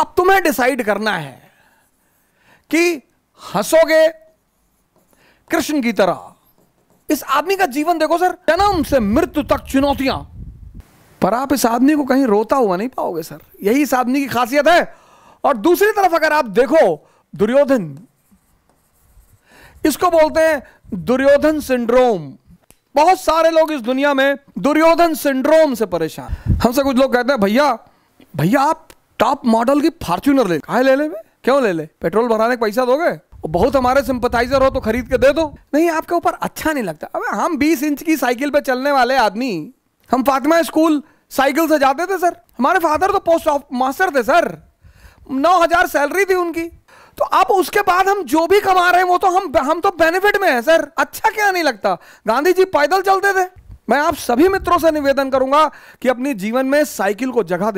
अब तुम्हें डिसाइड करना है कि हंसोगे कृष्ण की तरह इस आदमी का जीवन देखो सर जन्म से मृत्यु तक चुनौतियां पर आप इस आदमी को कहीं रोता हुआ नहीं पाओगे सर यही इस आदमी की खासियत है और दूसरी तरफ अगर आप देखो दुर्योधन इसको बोलते हैं दुर्योधन सिंड्रोम बहुत सारे लोग इस दुनिया में दुर्योधन सिंड्रोम से परेशान हमसे कुछ लोग कहते हैं भैया भैया आप टॉप मॉडल की फॉर्च्यूनर ले कहा ले ले बे? क्यों ले ले पेट्रोल भराने का पैसा दोगे बहुत हमारे सिंपथाइजर हो तो खरीद के दे दो नहीं आपके ऊपर अच्छा नहीं लगता अब हम 20 इंच की साइकिल पे चलने वाले आदमी हम फातिमा स्कूल साइकिल से जाते थे सर हमारे फादर तो पोस्ट ऑफ मास्टर थे सर नौ हजार सैलरी थी उनकी तो अब उसके बाद हम जो भी कमा रहे हैं वो तो हम हम तो बेनिफिट में है सर अच्छा क्या नहीं लगता गांधी जी पैदल चलते थे मैं आप सभी मित्रों से निवेदन करूंगा कि अपने जीवन में साइकिल को जगह दे